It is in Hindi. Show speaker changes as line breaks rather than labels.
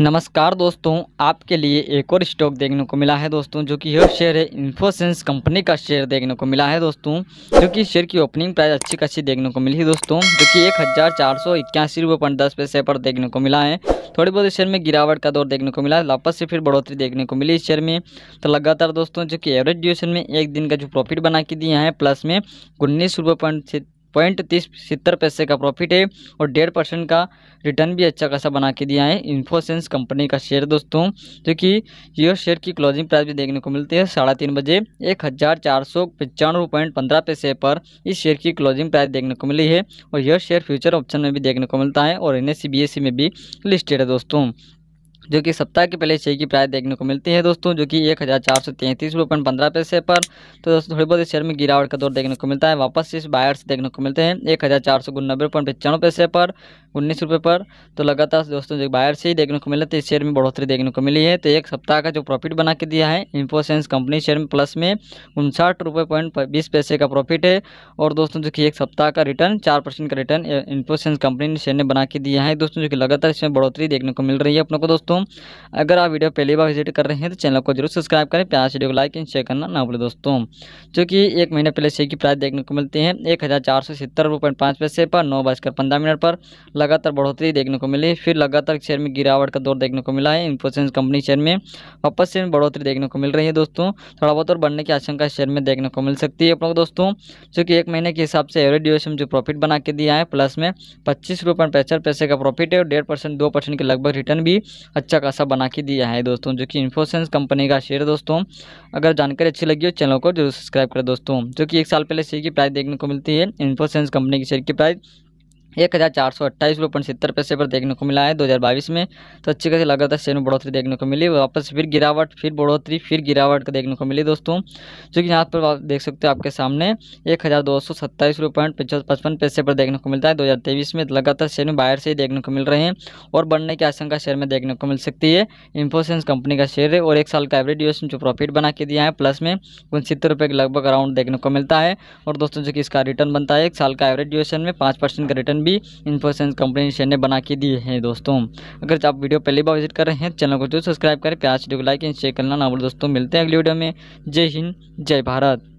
नमस्कार दोस्तों आपके लिए एक और स्टॉक देखने को मिला है दोस्तों जो कि यह शेयर है इन्फोसेंस कंपनी का शेयर देखने को मिला है दोस्तों जो कि शेयर की ओपनिंग प्राइस अच्छी खासी देखने को मिली है दोस्तों जो कि एक हज़ार चार सौ इक्यासी रुपये पॉइंट दस पैसे पर देखने को मिला है थोड़ी बहुत शेयर में गिरावट का दौर देखने को मिला है वापस से फिर बढ़ोतरी देखने को मिली इस शेयर में तो लगातार दोस्तों जो कि एवरेज ड्यूशन में एक दिन का जो प्रॉफिट बना के दिया है प्लस में उन्नीस रुपये पॉइंट पॉइंट तीस सितर पैसे का प्रॉफिट है और डेढ़ परसेंट का रिटर्न भी अच्छा खासा बना के दिया है इन्फोसेंस कंपनी का शेयर दोस्तों जो कि यह शेयर की क्लोजिंग प्राइस भी देखने को मिलती है साढ़े तीन बजे एक हज़ार चार सौ पचानवे पॉइंट पंद्रह पैसे पर इस शेयर की क्लोजिंग प्राइस देखने को मिली है और यह शेयर फ्यूचर ऑप्शन में भी देखने को मिलता है और एन में भी लिस्टेड है दोस्तों जो कि सप्ताह के पहले शेयर की प्राइस देखने को मिलती है दोस्तों जो कि एक हज़ार चार सौ तैंतीस रुपये पंद्रह पैसे पर तो दोस्तों थोड़ी बहुत इस शेयर में गिरावट का दौर देखने को मिलता है वापस इस बायर्स देखने को मिलते हैं एक हज़ार चार सौ नब्बे रुपये पचानवे पैसे पर उन्नीस रुपये पर तो लगातार दोस्तों जो बायर्स ही देखने को मिले हैं इस शेयर में बढ़ोतरी देखने को मिली है तो एक सप्ताह का जो प्रॉफिट बना के दिया है इन्फोसेंस कंपनी शेयर में प्लस में उनसाठ रुपये पॉइंट बीस पैसे का प्रॉफिट है और दोस्तों जो कि एक सप्ताह का रिटर्न चार परसेंट का रिटर्न इन्फोसेंस कंपनी ने शेयर ने बना के दिया है दोस्तों जो कि लगातार इसमें बढ़ोतरी देखने को मिल रही है अपने को दोस्तों दोस्तों अगर आप वीडियो पहली बार विजिट कर रहे हैं तो चैनल को जरूर सब्सक्राइब करें प्यार वीडियो को लाइक एंड शेयर करना ना भूलें दोस्तों जो एक महीने पहले शेयर की प्राइस देखने को मिलती है एक हज़ार पैसे पर नौ बजकर पंद्रह मिनट पर लगातार बढ़ोतरी देखने को मिली फिर लगातार शेयर में गिरावट का दौर देखने को मिला है इन्फोसेंस कंपनी शेयर में वापस से बढ़ोतरी देखने को मिल रही है दोस्तों थोड़ा बहुत और बढ़ने की आशंका शेयर में देखने को मिल सकती है अपनों को दोस्तों जो एक महीने के हिसाब से एवरेज ड्यूरेशन जो प्रॉफिट बना के दिया है प्लस में पच्चीस रुपये पैसे का प्रॉफिट है और डेढ़ परसेंट दो परसेंट के लगभग रिटर्न भी अच्छा खासा बना के दिया है दोस्तों जो कि इन्फोसेंस कंपनी का शेयर दोस्तों अगर जानकारी अच्छी लगी हो चैनल को जरूर सब्सक्राइब करें दोस्तों जो कि एक साल पहले शेयर की प्राइस देखने को मिलती है इन्फोसेंस कंपनी की शेयर की प्राइस एक हज़ार चार सौ अट्ठाईस रुपये सत्तर पैसे पर देखने को मिला है 2022 में तो अच्छी खासी लगातार शेयर में बढ़ोतरी देखने को मिली वापस फिर गिरावट फिर बढ़ोतरी फिर गिरावट का देखने को मिली दोस्तों जो कि यहाँ पर आप देख सकते हो आपके सामने एक हज़ार दो सौ सत्ताईस रुपये पचपन पैसे पर देखने को मिलता है तेईस में लगातार शेयर में बाहर से ही देखने को मिल रहे हैं और बढ़ने की आशंका शेयर में देखने को मिल सकती है इन्फोसेंस कंपनी का शेयर है और एक साल का एवरेज ड्यूरेशन जो प्रॉफिट बना के दिया है प्लस में उनसत्तर रुपये के लगभग अराउंड देखने को मिलता है और दोस्तों जो कि इसका रिटर्न बनता है एक साल का एवरेज ड्यूरेशन में पाँच परसेंट का रिटर्न भी इन्फोसेंस कंपनी शेयर ने बना के दिए हैं दोस्तों अगर आप वीडियो पहली बार विजिट कर रहे हैं चैनल को जरूर सब्सक्राइब करें प्याज वीडियो को लाइक एंड शेयर करना ना बोलो दोस्तों मिलते हैं अगले वीडियो में जय हिंद जय भारत